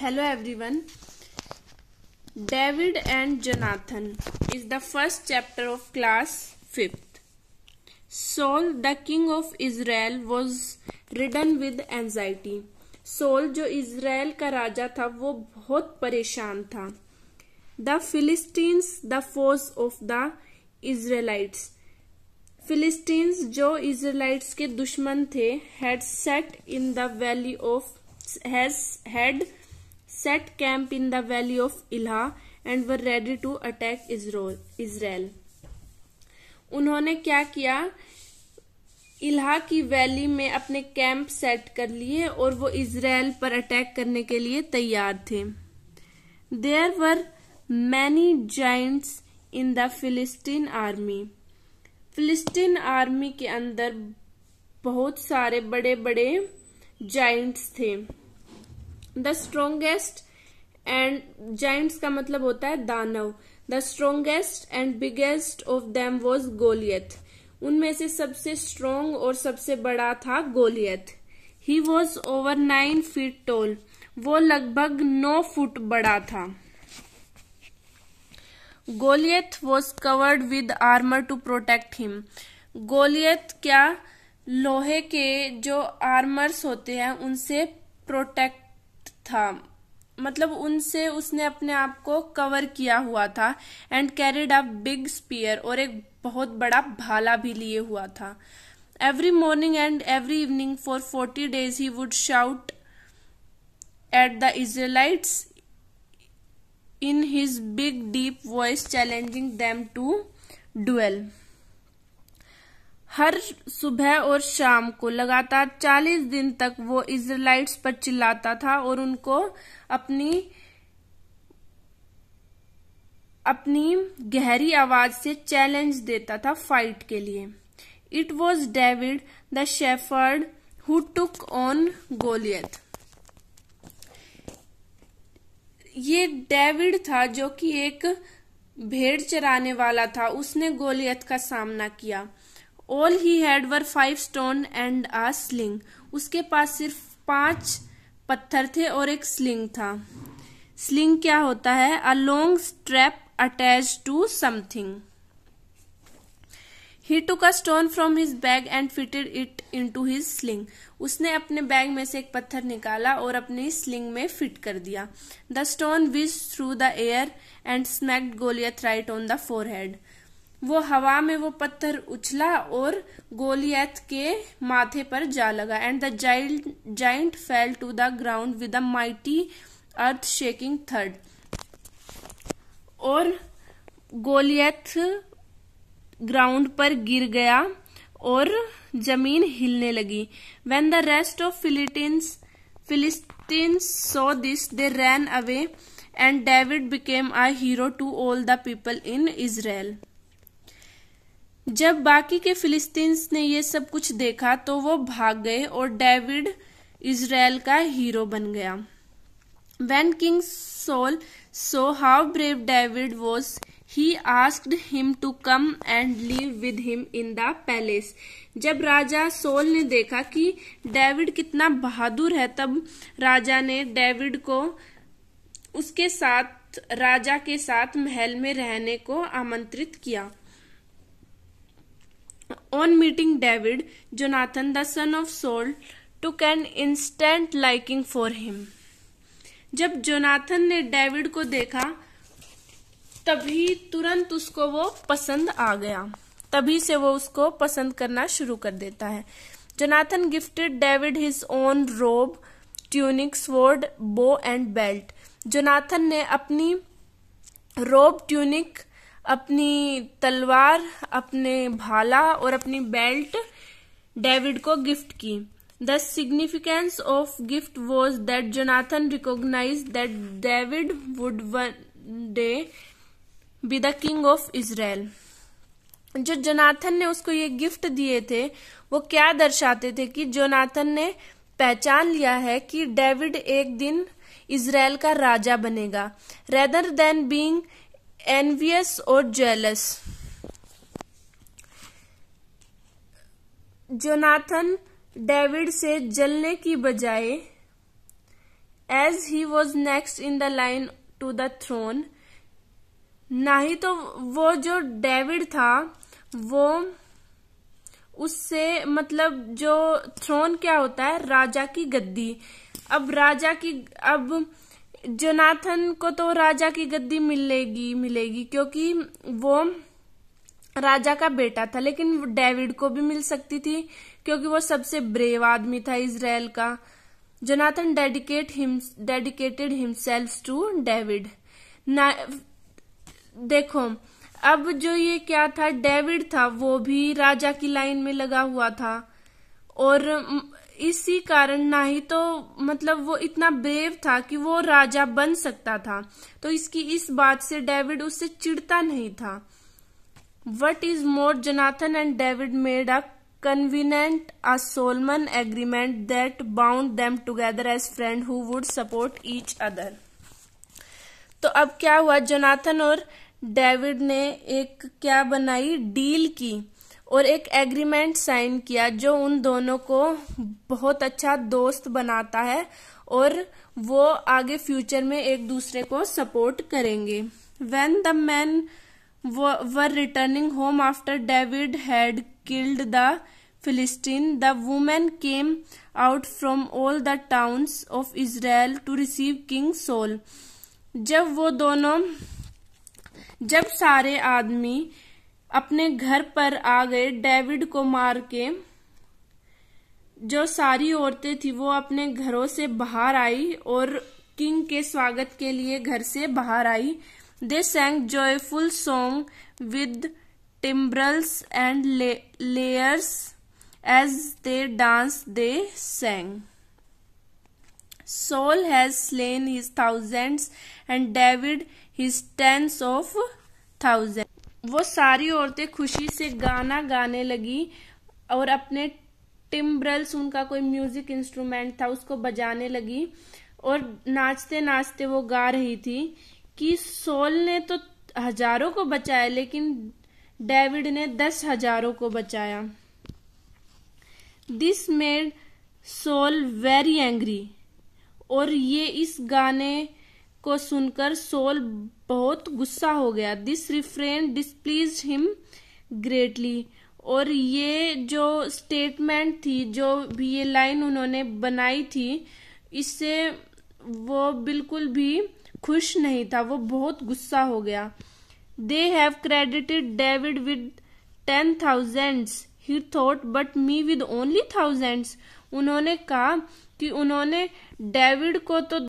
Hello everyone David and Jonathan is the first chapter of class fifth Saul the king of Israel was ridden with anxiety Saul जो Israel का राजा था वो बहुत परेशान था the Philistines the force of the Israelites Philistines जो Israelites के दुश्मन थे had set in the valley of has had set camp in the valley of Ilah and were ready to attack Israel. उन्होंने क्या किया इल्हा की वैली में अपने कैंप सेट कर लिए और वो इसराइल पर अटैक करने के लिए तैयार थे there were many giants in the Philistine army Philistine army के अंदर बहुत सारे बड़े बड़े जाइंट्स थे द स्ट्रोंगेस्ट एंड जाइंट्स का मतलब होता है दानव the strongest and biggest of them was Goliath उनमें से सबसे स्ट्रोंग और सबसे बड़ा था Goliath he was over nine feet tall वो लगभग नौ फुट बड़ा था Goliath was covered with armour to protect him Goliath क्या लोहे के जो आर्मर्स होते हैं उनसे प्रोटेक्ट था मतलब उनसे उसने अपने आप को कवर किया हुआ था and carried a big spear और एक बहुत बड़ा भाला भी लिए हुआ था every morning and every evening for forty days he would shout at the Israelites in his big deep voice challenging them to duel हर सुबह और शाम को लगातार 40 दिन तक वो इजराइट्स पर चिल्लाता था और उनको अपनी अपनी गहरी आवाज से चैलेंज देता था फाइट के लिए it was David the shepherd who took on Goliath ये डेविड था जो कि एक भेड़ चराने वाला था उसने गोलियत का सामना किया all he had were five stone and a sling उसके पास सिर्फ पांच पत्थर थे और एक स्लिंग था स्लिंग क्या होता है a long strap attach to something he took a stone from his bag and fitted it into his sling उसने अपने बैग में से एक पत्थर निकाला और अपनी स्लिंग में फिट कर दिया the stone whiz through the air and smacked Goliath right on the forehead वो हवा में वो पत्थर उछला और गोलियत के माथे पर जा लगा and the giant fell to the ground with a mighty earth shaking थर्ड और गोलियत ग्राउंड पर गिर गया और जमीन हिलने लगी when the rest of Philistines Philistines saw this they ran away and David became a hero to all the people in Israel जब बाकी के फिलिस्तीन्स ने ये सब कुछ देखा तो वो भाग गए और डेविड इसराइल का हीरो बन गया when king Saul saw how brave David was he asked him to come and live with him in the palace जब राजा सोल ने देखा कि डेविड कितना बहादुर है तब राजा ने डेविड को उसके साथ राजा के साथ महल में रहने को आमंत्रित किया On meeting David, Jonathan, the son of Saul, took an instant liking for him. जब जोनाथन ने डेविड को देखा तभी तुरंत उसको वो पसंद आ गया तभी से वो उसको पसंद करना शुरू कर देता है Jonathan gifted David his own robe tunic sword bow and belt Jonathan ने अपनी रोब ट्यूनिक अपनी तलवार अपने भाला और अपनी बेल्ट डेविड को गिफ्ट की the significance of gift was that Jonathan recognize that David would one day be the king of Israel जो जोनाथन ने उसको ये गिफ्ट दिए थे वो क्या दर्शाते थे कि जोनाथन ने पहचान लिया है कि डेविड एक दिन इसराइल का राजा बनेगा रेदर देन बींग एनवियस और जेलस जोनाथन डेविड से जलने की बजाय as he was next in the line to the throne ना ही तो वो जो डेविड था वो उससे मतलब जो थ्रोन क्या होता है राजा की गद्दी अब राजा की अब जोनाथन को तो राजा की गद्दी मिलेगी मिलेगी क्योंकि वो राजा का बेटा था लेकिन डेविड को भी मिल सकती थी क्योंकि वो सबसे ब्रेव आदमी था इसराइल का Jonathan dedicate him dedicated himself to David ना देखो अब जो ये क्या था डेविड था वो भी राजा की लाइन में लगा हुआ था और इसी कारण ना ही तो मतलब वो इतना ब्रेव था कि वो राजा बन सकता था तो इसकी इस बात से डेविड उससे चिढ़ता नहीं था what is more Jonathan and David made a convenient a solemn agreement that bound them together as friend who would support each other तो अब क्या हुआ जनाथन और डेविड ने एक क्या बनाई डील की और एक एग्रीमेंट साइन किया जो उन दोनों को बहुत अच्छा दोस्त बनाता है और वो आगे फ्यूचर में एक दूसरे को सपोर्ट करेंगे when the man were returning home after David had killed the Philistine the women came out from all the towns of Israel to receive king Saul जब वो दोनों जब सारे आदमी अपने घर पर आ गए डेविड को मार के जो सारी औरतें थी वो अपने घरों से बाहर आई और किंग के स्वागत के लिए घर से बाहर आई they sang joyful song with timbrels and lyres as they dance they sang Saul has slain his thousands and David his tens of thousand वो सारी औरतें खुशी से गाना गाने लगी और अपने टिम्ब्रल्स उनका कोई म्यूजिक इंस्ट्रूमेंट था उसको बजाने लगी और नाचते नाचते वो गा रही थी कि सोल ने तो हजारों को बचाया लेकिन डेविड ने दस हजारों को बचाया this made Saul very angry और ये इस गाने को सुनकर सोल बहुत गुस्सा हो गया this refrain displease him greatly और ये जो स्टेटमेंट थी जो भी ये लाइन उन्होंने बनाई थी इससे वो बिल्कुल भी खुश नहीं था वो बहुत गुस्सा हो गया they have credited David with ten thousands he thought but me with only thousands उन्होंने कहा कि उन्होंने डेविड को तो